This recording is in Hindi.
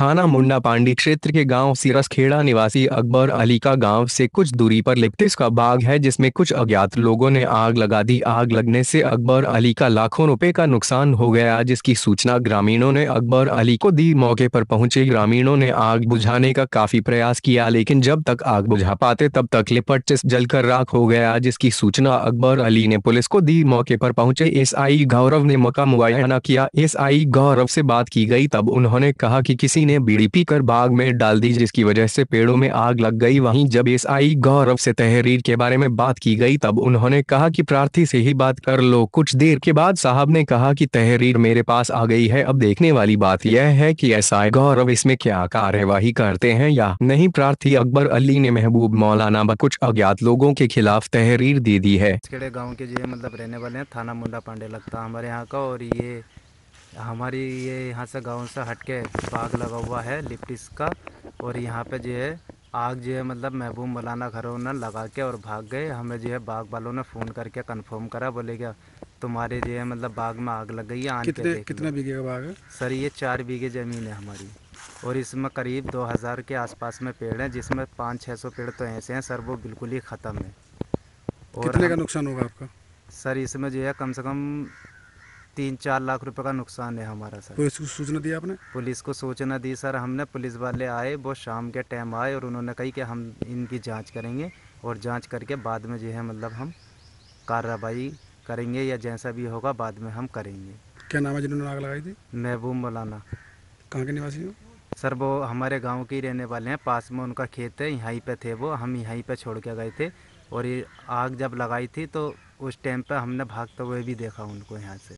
थाना मुंडा पांडी क्षेत्र के गांव सिरसखेड़ा निवासी अकबर अली का गांव से कुछ दूरी पर लिप्टिस का बाग है जिसमें कुछ अज्ञात लोगों ने आग लगा दी आग लगने से अकबर अली का लाखों रुपए का नुकसान हो गया जिसकी सूचना ग्रामीणों ने अकबर अली को दी मौके पर पहुंचे ग्रामीणों ने आग बुझाने का काफी प्रयास किया लेकिन जब तक आग बुझा पाते तब तक लिपट जलकर राख हो गया जिसकी सूचना अकबर अली ने पुलिस को दी मौके पर पहुंचे एस गौरव ने मौका मुआयना किया एस गौरव से बात की गई तब उन्होंने कहा की किसी ने बीड़ी कर बाग में डाल दी जिसकी वजह से पेड़ों में आग लग गई वहीं जब एस आई गौरव से तहरीर के बारे में बात की गई तब उन्होंने कहा कि प्रार्थी से ही बात कर लो कुछ देर के बाद साहब ने कहा कि तहरीर मेरे पास आ गई है अब देखने वाली बात यह है कि एस आई गौरव इसमें क्या कार्यवाही करते हैं या नहीं प्रार्थी अकबर अली ने महबूब मौलाना कुछ अज्ञात लोगों के खिलाफ तहरीर दे दी है गाँव के जो मतलब रहने वाले थाना मुंडा पांडे लगता हमारे यहाँ का और ये हमारी ये यहाँ से गांव से हट के बाग लगा हुआ है लिप्टिस का और यहाँ पे जो है आग जो है मतलब महबूब मौलाना घरों ने लगा के और भाग गए हमें जो है बाग वालों ने फ़ोन करके कंफर्म करा बोले क्या तुम्हारे जो है मतलब बाग में आग लग गई है आन कितने, कितना बीघे का बाग है सर ये चार बीघे ज़मीन है हमारी और इसमें करीब दो के आस में पेड़ हैं जिसमें पाँच छः सौ पेड़ तो ऐसे हैं सर वो बिल्कुल ही ख़त्म है और कितने का नुकसान होगा आपका सर इसमें जो है कम से कम तीन चार लाख रुपए का नुकसान है हमारा सर पुलिस को सूचना दी आपने पुलिस को सूचना दी सर हमने पुलिस वाले आए वो शाम के टाइम आए और उन्होंने कही कि हम इनकी जांच करेंगे और जांच करके बाद में जो है मतलब हम कार्रवाई करेंगे या जैसा भी होगा बाद में हम करेंगे क्या नाम है जिन्होंने आग लगाई थी महबूब मौलाना कहाँ के निवासी हो सर वो हमारे गाँव के ही रहने वाले हैं पास में उनका खेत है यहीं पे थे वो हम यहीं पर छोड़ के गए थे और ये आग जब लगाई थी तो उस टाइम पर हमने भागते हुए भी देखा उनको यहाँ से